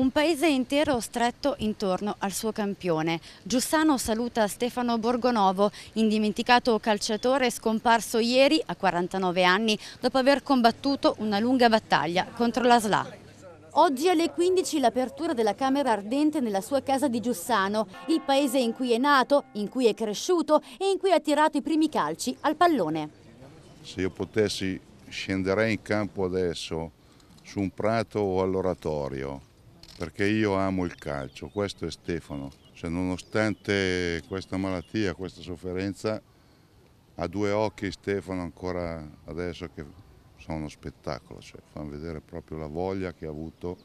Un paese intero stretto intorno al suo campione. Giussano saluta Stefano Borgonovo, indimenticato calciatore scomparso ieri a 49 anni dopo aver combattuto una lunga battaglia contro la SLA. Oggi alle 15 l'apertura della Camera Ardente nella sua casa di Giussano, il paese in cui è nato, in cui è cresciuto e in cui ha tirato i primi calci al pallone. Se io potessi scenderei in campo adesso su un prato o all'oratorio perché io amo il calcio, questo è Stefano. Cioè, nonostante questa malattia, questa sofferenza, ha due occhi Stefano ancora adesso che sono uno spettacolo, cioè, fanno vedere proprio la voglia che ha avuto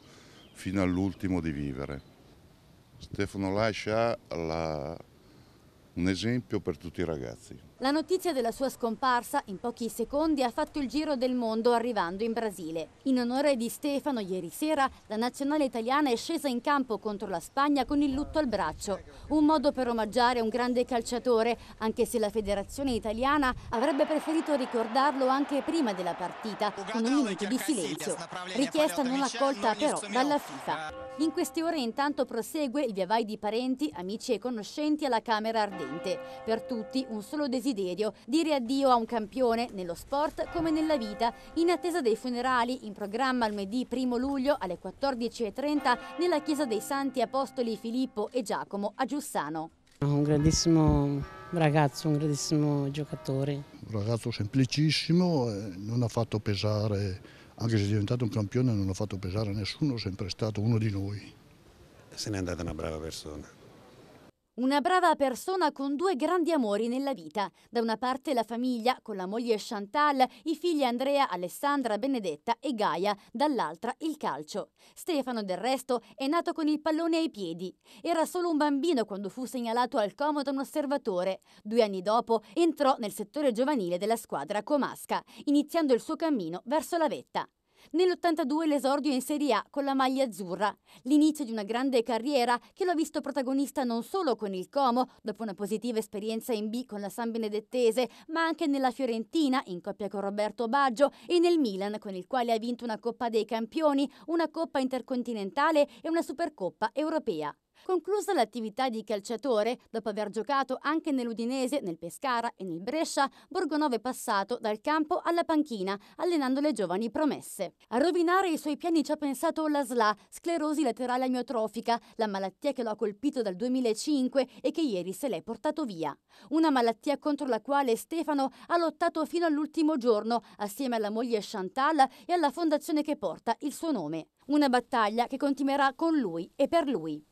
fino all'ultimo di vivere. Stefano lascia la, un esempio per tutti i ragazzi. La notizia della sua scomparsa in pochi secondi ha fatto il giro del mondo arrivando in Brasile. In onore di Stefano, ieri sera la nazionale italiana è scesa in campo contro la Spagna con il lutto al braccio. Un modo per omaggiare un grande calciatore, anche se la federazione italiana avrebbe preferito ricordarlo anche prima della partita, con un minuto di silenzio. Richiesta non accolta però dalla FIFA. In queste ore intanto prosegue il viavai di parenti, amici e conoscenti alla Camera Ardente divertente. Per tutti un solo desiderio, dire addio a un campione nello sport come nella vita, in attesa dei funerali in programma lunedì 1 luglio alle 14.30 nella Chiesa dei Santi Apostoli Filippo e Giacomo a Giussano. Un grandissimo ragazzo, un grandissimo giocatore. Un ragazzo semplicissimo, eh, non ha fatto pesare, anche se è diventato un campione, non ha fatto pesare a nessuno, è sempre stato uno di noi. Se n'è andata una brava persona. Una brava persona con due grandi amori nella vita. Da una parte la famiglia, con la moglie Chantal, i figli Andrea, Alessandra, Benedetta e Gaia, dall'altra il calcio. Stefano, del resto, è nato con il pallone ai piedi. Era solo un bambino quando fu segnalato al comodo un osservatore. Due anni dopo entrò nel settore giovanile della squadra comasca, iniziando il suo cammino verso la vetta. Nell'82 l'esordio in Serie A con la maglia azzurra, l'inizio di una grande carriera che lo ha visto protagonista non solo con il Como, dopo una positiva esperienza in B con la San Benedettese, ma anche nella Fiorentina in coppia con Roberto Baggio e nel Milan con il quale ha vinto una Coppa dei Campioni, una Coppa Intercontinentale e una Supercoppa europea. Conclusa l'attività di calciatore, dopo aver giocato anche nell'Udinese, nel Pescara e nel Brescia, Borgonov è passato dal campo alla panchina, allenando le giovani promesse. A rovinare i suoi piani ci ha pensato la SLA, sclerosi laterale amiotrofica, la malattia che lo ha colpito dal 2005 e che ieri se l'è portato via. Una malattia contro la quale Stefano ha lottato fino all'ultimo giorno, assieme alla moglie Chantal e alla fondazione che porta il suo nome. Una battaglia che continuerà con lui e per lui.